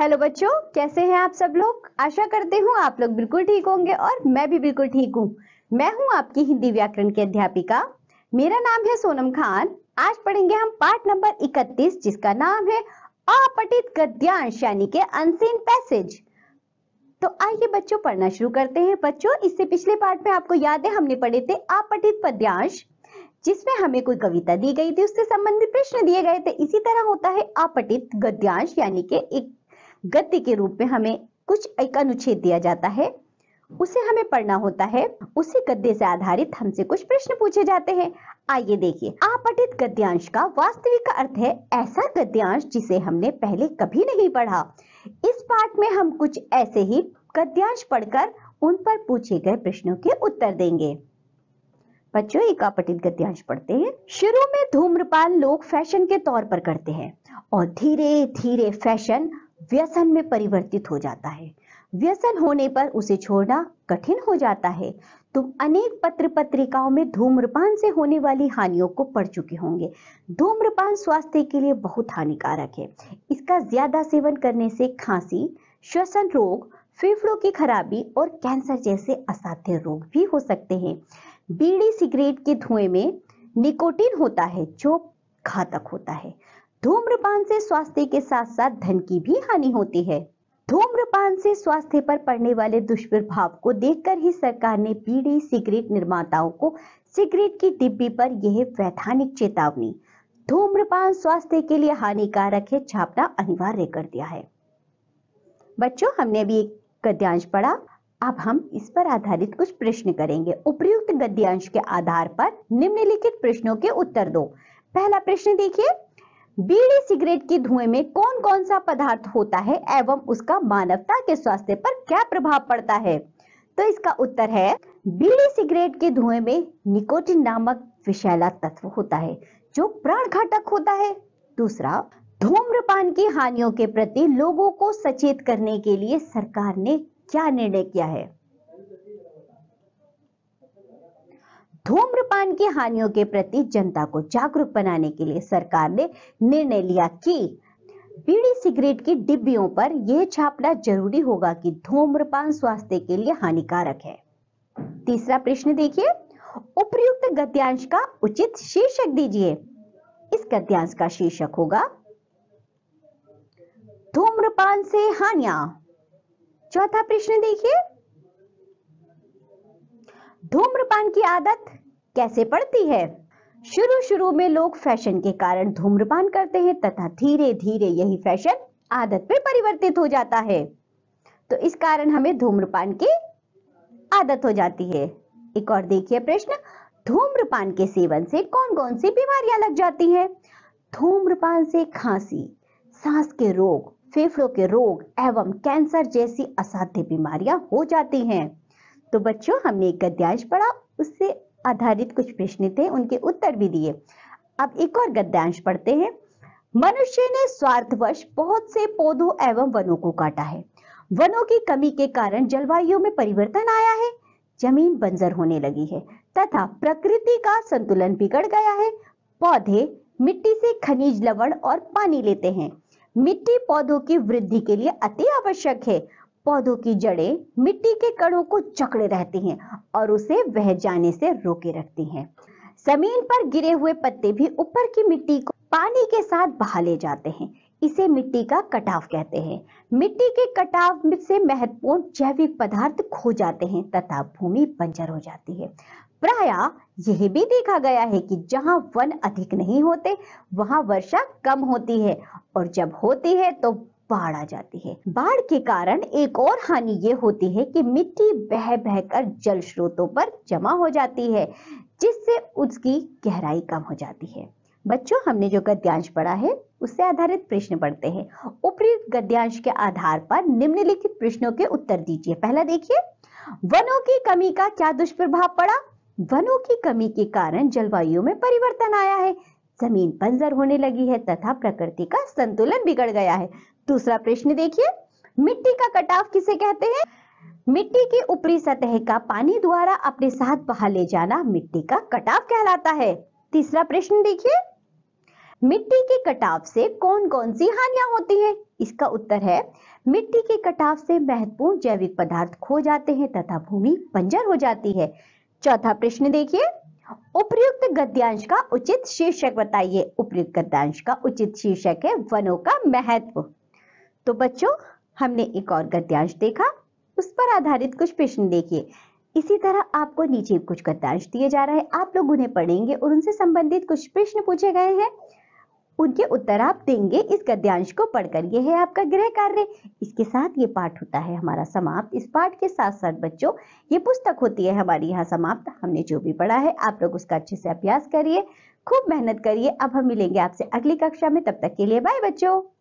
Hello बच्चों कैसे हैं आप सब लोग आशा करते हूँ आप लोग बिल्कुल ठीक होंगे और मैं भी बिल्कुल ठीक हूँ मैं हूँ आपकी हिंदी व्याकरण की अध्यापिका मेरा नाम है सोनम खान आज पढ़ेंगे हम पाठ नंबर 31 जिसका नाम है अपटित गद्यांश यानी के अनसीन पैसेज तो आइए बच्चों पढ़ना शुरू करते हैं बच्चों इससे पिछले पार्ट में आपको याद है हमने पढ़े थे अपटित पद्यांश जिसमें हमें कोई कविता दी गई थी उससे संबंधित प्रश्न दिए गए थे इसी तरह होता है अपटित गद्यांश यानी के एक गद्य के रूप में हमें कुछ एक अनुच्छेद दिया जाता है उसे हमें पढ़ना होता है उसी गद्य से आधारित हमसे कुछ प्रश्न पूछे जाते हैं आइए देखिए आपठित गद्यांश का वास्तविक अर्थ है ऐसा गद्यांश जिसे हमने पहले कभी नहीं पढ़ा इस पाठ में हम कुछ ऐसे ही गद्यांश पढ़कर उन पर पूछे गए प्रश्नों के उत्तर देंगे बच्चों एक आपटित गद्यांश पढ़ते हैं शुरू में धूम्रपान लोग फैशन के तौर पर करते हैं और धीरे धीरे फैशन व्यसन में परिवर्तित हो जाता है व्यसन होने पर उसे छोड़ना कठिन हो जाता है तुम अनेक पत्र पत्रिकाओं में धूम्रपान से होने वाली हानियों को पढ़ चुके होंगे धूम्रपान स्वास्थ्य के लिए बहुत हानिकारक है इसका ज्यादा सेवन करने से खांसी श्वसन रोग फेफड़ों की खराबी और कैंसर जैसे असाध्य रोग भी हो सकते हैं बीड़ी सिगरेट के धुएं में निकोटीन होता है जो घातक होता है धूम्रपान से स्वास्थ्य के साथ साथ धन की भी हानि होती है धूम्रपान से स्वास्थ्य पर पड़ने वाले दुष्प्रभाव को देखकर ही सरकार ने पीड़ी सिगरेट निर्माताओं को सिगरेट की डिब्बी पर यह वैधानिक चेतावनी धूम्रपान स्वास्थ्य के लिए हानिकारक है छापना अनिवार्य कर दिया है बच्चों हमने अभी एक गद्यांश पढ़ा अब हम इस पर आधारित कुछ प्रश्न करेंगे उपयुक्त गद्यांश के आधार पर निम्नलिखित प्रश्नों के उत्तर दो पहला प्रश्न देखिए बीड़ी सिगरेट के धुएं में कौन कौन सा पदार्थ होता है एवं उसका मानवता के स्वास्थ्य पर क्या प्रभाव पड़ता है तो इसका उत्तर है बीड़ी सिगरेट के धुएं में निकोटिन नामक विषैला तत्व होता है जो प्राण घातक होता है दूसरा धूम्रपान की हानियों के प्रति लोगों को सचेत करने के लिए सरकार ने क्या निर्णय किया है धूम्रपान की हानियों के प्रति जनता को जागरूक बनाने के लिए सरकार ने निर्णय लिया कि बीड़ी सिगरेट की डिब्बियों पर यह छापना जरूरी होगा कि धूम्रपान स्वास्थ्य के लिए हानिकारक है तीसरा प्रश्न देखिए उपयुक्त गद्यांश का उचित शीर्षक दीजिए इस गद्यांश का शीर्षक होगा धूम्रपान से हानिया चौथा प्रश्न देखिए धूम्रपान की आदत कैसे पड़ती है शुरू शुरू में लोग फैशन के कारण धूम्रपान करते हैं तथा धीरे धीरे यही फैशन आदत में परिवर्तित हो जाता है तो इस कारण हमें धूम्रपान की आदत हो जाती है एक और देखिए प्रश्न धूम्रपान के सेवन से कौन कौन सी बीमारियां लग जाती है धूम्रपान से खांसी सांस के रोग फेफड़ों के रोग एवं कैंसर जैसी असाध्य बीमारियां हो जाती हैं तो बच्चों हमने एक गद्यांश पढ़ा उससे आधारित कुछ प्रश्न थे उनके उत्तर भी दिए अब एक और गद्यांश पढ़ते हैं मनुष्य ने स्वार्थवश बहुत से पौधों एवं वनों को काटा है वनों की कमी के कारण जलवायु में परिवर्तन आया है जमीन बंजर होने लगी है तथा प्रकृति का संतुलन बिगड़ गया है पौधे मिट्टी से खनिज लवण और पानी लेते हैं मिट्टी पौधों की वृद्धि के लिए अति आवश्यक है पौधों की जड़ें मिट्टी के कणों को चकड़े रहती हैं और उसे बह जाने से रोके रखती हैं। जमीन पर गिरे हुए पत्ते भी ऊपर की मिट्टी को पानी के साथ बहा ले जाते हैं इसे मिट्टी का कटाव कहते हैं मिट्टी के कटाव से महत्वपूर्ण जैविक पदार्थ खो जाते हैं तथा भूमि बंजर हो जाती है प्राय यह भी देखा गया है कि जहां वन अधिक नहीं होते वहां वर्षा कम होती है और जब होती है तो बाढ़ आ जाती है बाढ़ के कारण एक और हानि ये होती है कि मिट्टी बह बहकर जल स्रोतों पर जमा हो जाती है जिससे उसकी गहराई कम हो जाती है बच्चों हमने जो गद्यांश पढ़ा है उससे आधारित प्रश्न पढ़ते हैं ऊपरी गद्यांश के आधार पर निम्नलिखित प्रश्नों के उत्तर दीजिए पहला देखिए वनों की कमी का क्या दुष्प्रभाव पड़ा वनों की कमी के कारण जलवायु में परिवर्तन आया है जमीन बंजर होने लगी है तथा प्रकृति का संतुलन बिगड़ गया है दूसरा प्रश्न देखिए मिट्टी का कटाव किसे कहते हैं मिट्टी की ऊपरी सतह का पानी द्वारा अपने साथ बहा ले जाना मिट्टी का कटाव कहलाता है तीसरा प्रश्न देखिए मिट्टी के कटाव से कौन कौन सी हानियां होती हैं? इसका उत्तर है मिट्टी के कटाव से महत्वपूर्ण जैविक पदार्थ खो जाते हैं तथा भूमि बंजर हो जाती है चौथा प्रश्न देखिए उपयुक्त गद्यांश का उचित शीर्षक बताइए उपयुक्त गद्यांश का उचित शीर्षक है वनों का महत्व तो बच्चों हमने एक और गद्यांश देखा उस पर आधारित कुछ प्रश्न देखिए इसी तरह आपको नीचे कुछ गद्यांश दिए जा रहे हैं आप लोग उन्हें पढ़ेंगे और उनसे संबंधित कुछ प्रश्न पूछे गए हैं उनके उत्तर आप देंगे इस गद्यांश को पढ़कर यह है आपका गृह कार्य इसके साथ ये पाठ होता है हमारा समाप्त इस पाठ के साथ साथ बच्चों ये पुस्तक होती है हमारी यहाँ समाप्त हमने जो भी पढ़ा है आप लोग उसका अच्छे से अभ्यास करिए खूब मेहनत करिए अब हम मिलेंगे आपसे अगली कक्षा में तब तक के लिए बाय बच्चों